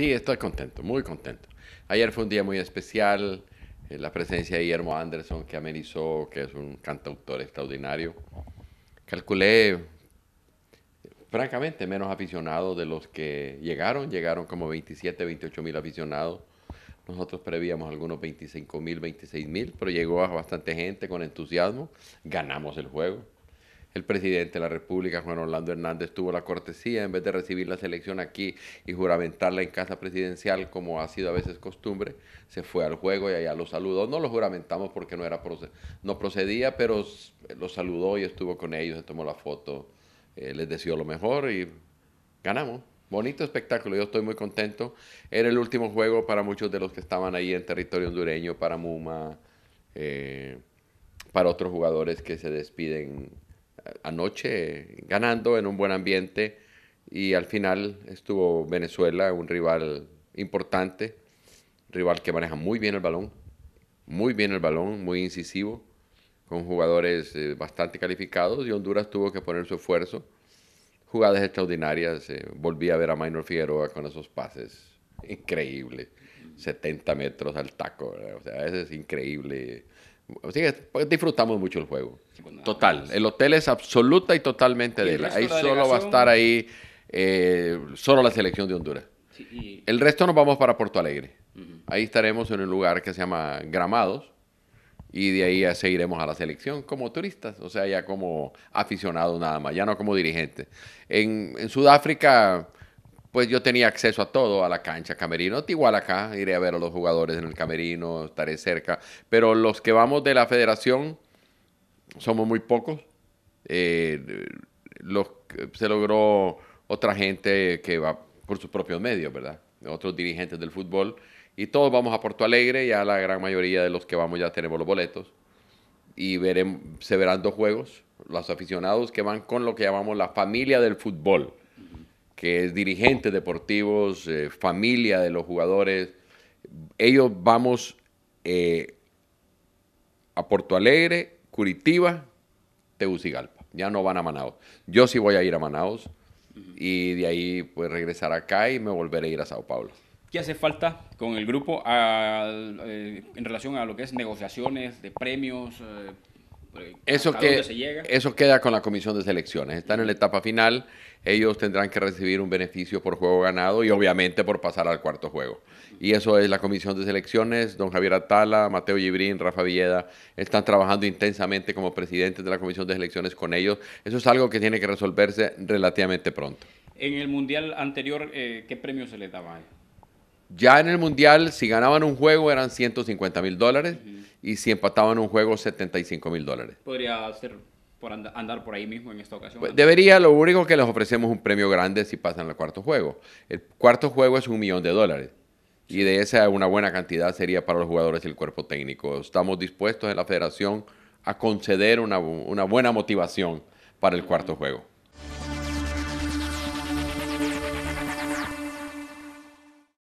Sí, estoy contento, muy contento. Ayer fue un día muy especial, eh, la presencia de Guillermo Anderson que amenizó, que es un cantautor extraordinario. Calculé, francamente, menos aficionados de los que llegaron, llegaron como 27, 28 mil aficionados. Nosotros prevíamos algunos 25 mil, 26 mil, pero llegó a bastante gente con entusiasmo. Ganamos el juego. El presidente de la República, Juan Orlando Hernández, tuvo la cortesía, en vez de recibir la selección aquí y juramentarla en casa presidencial, como ha sido a veces costumbre, se fue al juego y allá lo saludó. No lo juramentamos porque no, era no procedía, pero lo saludó y estuvo con ellos, se tomó la foto, eh, les deseó lo mejor y ganamos. Bonito espectáculo, yo estoy muy contento. Era el último juego para muchos de los que estaban ahí en territorio hondureño, para Muma, eh, para otros jugadores que se despiden anoche ganando en un buen ambiente y al final estuvo Venezuela, un rival importante, rival que maneja muy bien el balón, muy bien el balón, muy incisivo, con jugadores eh, bastante calificados y Honduras tuvo que poner su esfuerzo. Jugadas extraordinarias, eh, volví a ver a Minor Figueroa con esos pases increíbles, 70 metros al taco, o sea, eso es increíble Así que pues, disfrutamos mucho el juego. Pues, Total. El hotel es absoluta y totalmente de él. Ahí solo va a estar ahí eh, solo la selección de Honduras. El resto nos vamos para Porto Alegre. Ahí estaremos en un lugar que se llama Gramados. Y de ahí ya seguiremos a la selección como turistas, o sea, ya como aficionados nada más, ya no como dirigentes. en Sudáfrica pues yo tenía acceso a todo, a la cancha, camerino. Igual acá, iré a ver a los jugadores en el camerino, estaré cerca. Pero los que vamos de la federación somos muy pocos. Eh, se logró otra gente que va por sus propios medios, ¿verdad? Otros dirigentes del fútbol. Y todos vamos a Porto Alegre, ya la gran mayoría de los que vamos ya tenemos los boletos. Y veremos, se verán dos juegos. Los aficionados que van con lo que llamamos la familia del fútbol que es dirigentes deportivos, eh, familia de los jugadores. Ellos vamos eh, a Porto Alegre, Curitiba, Tegucigalpa. Ya no van a Manaus. Yo sí voy a ir a Manaus y de ahí pues regresar acá y me volveré a ir a Sao Paulo. ¿Qué hace falta con el grupo eh, en relación a lo que es negociaciones de premios? Eso, que, eso queda con la comisión de selecciones. Están en la etapa final. Ellos tendrán que recibir un beneficio por juego ganado y obviamente por pasar al cuarto juego. Y eso es la comisión de selecciones. Don Javier Atala, Mateo Gibrín, Rafa Villeda están trabajando intensamente como presidentes de la comisión de selecciones con ellos. Eso es algo que tiene que resolverse relativamente pronto. En el mundial anterior, eh, ¿qué premio se les daba? Ya en el mundial, si ganaban un juego eran 150 mil dólares y si empataban un juego 75 mil dólares. Podría ser por andar por ahí mismo en esta ocasión. Pues debería, lo único que les ofrecemos un premio grande si pasan al cuarto juego. El cuarto juego es un millón de dólares. Y de esa una buena cantidad sería para los jugadores y el cuerpo técnico. Estamos dispuestos en la federación a conceder una, una buena motivación para el cuarto juego.